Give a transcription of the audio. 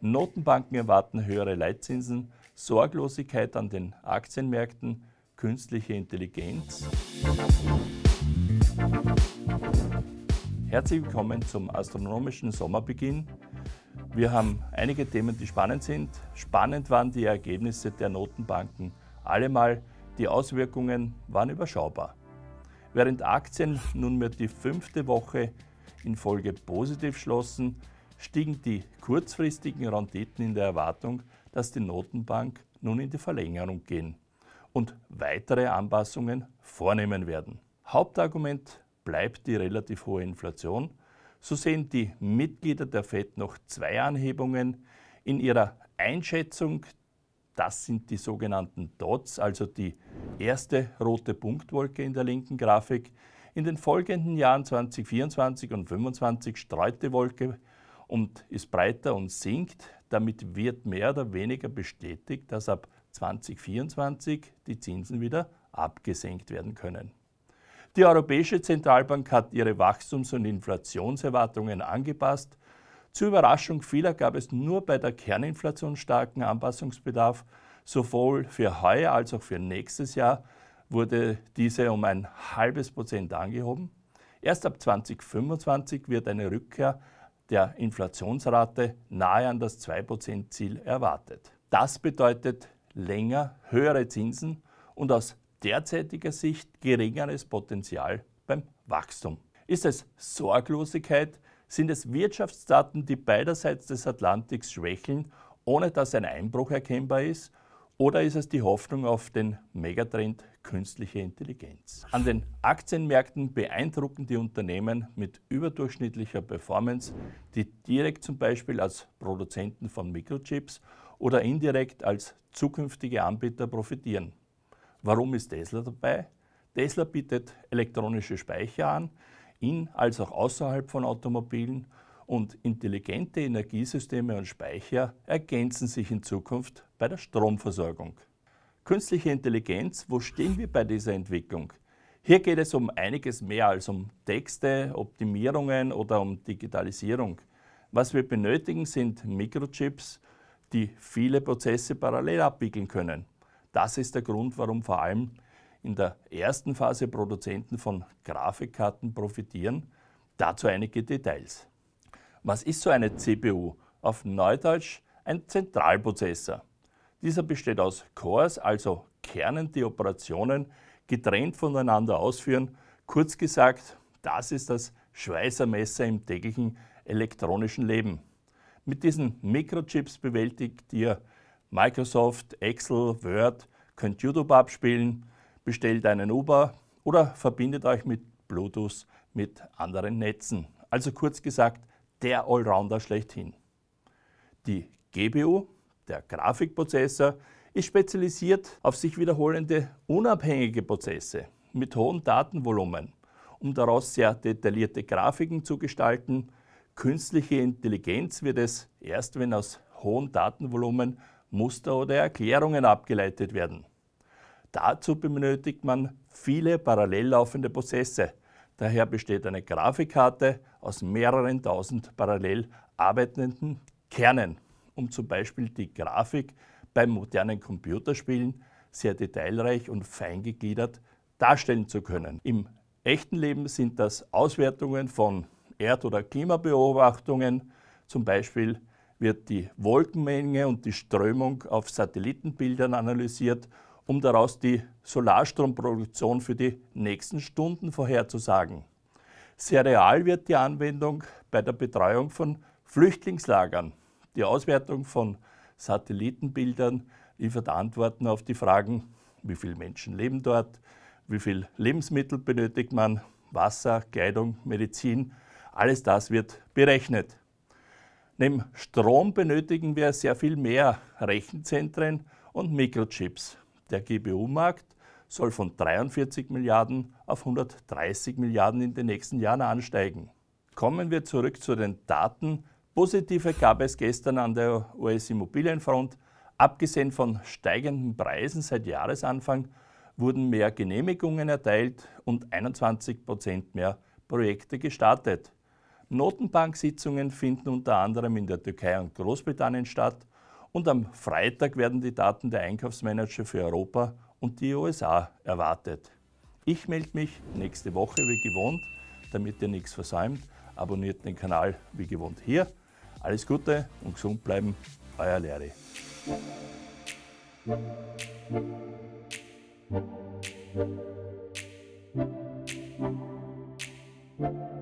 Notenbanken erwarten höhere Leitzinsen, Sorglosigkeit an den Aktienmärkten, künstliche Intelligenz. Herzlich willkommen zum astronomischen Sommerbeginn. Wir haben einige Themen, die spannend sind. Spannend waren die Ergebnisse der Notenbanken. Allemal die Auswirkungen waren überschaubar. Während Aktien nunmehr die fünfte Woche in Folge positiv schlossen, stiegen die kurzfristigen Renditen in der Erwartung, dass die Notenbank nun in die Verlängerung gehen und weitere Anpassungen vornehmen werden. Hauptargument bleibt die relativ hohe Inflation. So sehen die Mitglieder der Fed noch zwei Anhebungen in ihrer Einschätzung. Das sind die sogenannten Dots, also die erste rote Punktwolke in der linken Grafik. In den folgenden Jahren 2024 und 2025 streut die Wolke und ist breiter und sinkt. Damit wird mehr oder weniger bestätigt, dass ab 2024 die Zinsen wieder abgesenkt werden können. Die Europäische Zentralbank hat ihre Wachstums- und Inflationserwartungen angepasst. Zur Überraschung vieler gab es nur bei der Kerninflation starken Anpassungsbedarf. Sowohl für heuer als auch für nächstes Jahr wurde diese um ein halbes Prozent angehoben. Erst ab 2025 wird eine Rückkehr der Inflationsrate nahe an das 2%-Ziel erwartet. Das bedeutet länger höhere Zinsen und aus derzeitiger Sicht geringeres Potenzial beim Wachstum. Ist es Sorglosigkeit? Sind es Wirtschaftsdaten, die beiderseits des Atlantiks schwächeln, ohne dass ein Einbruch erkennbar ist? Oder ist es die Hoffnung auf den Megatrend künstliche Intelligenz? An den Aktienmärkten beeindrucken die Unternehmen mit überdurchschnittlicher Performance, die direkt zum Beispiel als Produzenten von Mikrochips oder indirekt als zukünftige Anbieter profitieren. Warum ist Tesla dabei? Tesla bietet elektronische Speicher an, in als auch außerhalb von Automobilen und intelligente Energiesysteme und Speicher ergänzen sich in Zukunft bei der Stromversorgung. Künstliche Intelligenz, wo stehen wir bei dieser Entwicklung? Hier geht es um einiges mehr als um Texte, Optimierungen oder um Digitalisierung. Was wir benötigen, sind Mikrochips, die viele Prozesse parallel abwickeln können. Das ist der Grund, warum vor allem in der ersten Phase Produzenten von Grafikkarten profitieren. Dazu einige Details. Was ist so eine CPU? Auf Neudeutsch ein Zentralprozessor. Dieser besteht aus Cores, also Kernen, die Operationen getrennt voneinander ausführen. Kurz gesagt, das ist das Schweißermesser im täglichen elektronischen Leben. Mit diesen Mikrochips bewältigt ihr Microsoft, Excel, Word, könnt YouTube abspielen, bestellt einen Uber oder verbindet euch mit Bluetooth mit anderen Netzen. Also kurz gesagt, der Allrounder schlechthin. Die GPU, der Grafikprozessor, ist spezialisiert auf sich wiederholende unabhängige Prozesse mit hohem Datenvolumen, um daraus sehr detaillierte Grafiken zu gestalten. Künstliche Intelligenz wird es erst, wenn aus hohem Datenvolumen Muster oder Erklärungen abgeleitet werden. Dazu benötigt man viele parallel laufende Prozesse, Daher besteht eine Grafikkarte aus mehreren tausend parallel arbeitenden Kernen, um zum Beispiel die Grafik beim modernen Computerspielen sehr detailreich und fein gegliedert darstellen zu können. Im echten Leben sind das Auswertungen von Erd- oder Klimabeobachtungen. Zum Beispiel wird die Wolkenmenge und die Strömung auf Satellitenbildern analysiert um daraus die Solarstromproduktion für die nächsten Stunden vorherzusagen. Sehr real wird die Anwendung bei der Betreuung von Flüchtlingslagern. Die Auswertung von Satellitenbildern liefert Antworten auf die Fragen, wie viele Menschen leben dort, wie viel Lebensmittel benötigt man, Wasser, Kleidung, Medizin, alles das wird berechnet. Neben Strom benötigen wir sehr viel mehr Rechenzentren und Mikrochips. Der GBU-Markt soll von 43 Milliarden auf 130 Milliarden in den nächsten Jahren ansteigen. Kommen wir zurück zu den Daten. Positive gab es gestern an der US-Immobilienfront. Abgesehen von steigenden Preisen seit Jahresanfang wurden mehr Genehmigungen erteilt und 21 Prozent mehr Projekte gestartet. Notenbank-Sitzungen finden unter anderem in der Türkei und Großbritannien statt und am Freitag werden die Daten der Einkaufsmanager für Europa und die USA erwartet. Ich melde mich nächste Woche wie gewohnt, damit ihr nichts versäumt. Abonniert den Kanal wie gewohnt hier. Alles Gute und gesund bleiben, euer Lehrer. Thank you.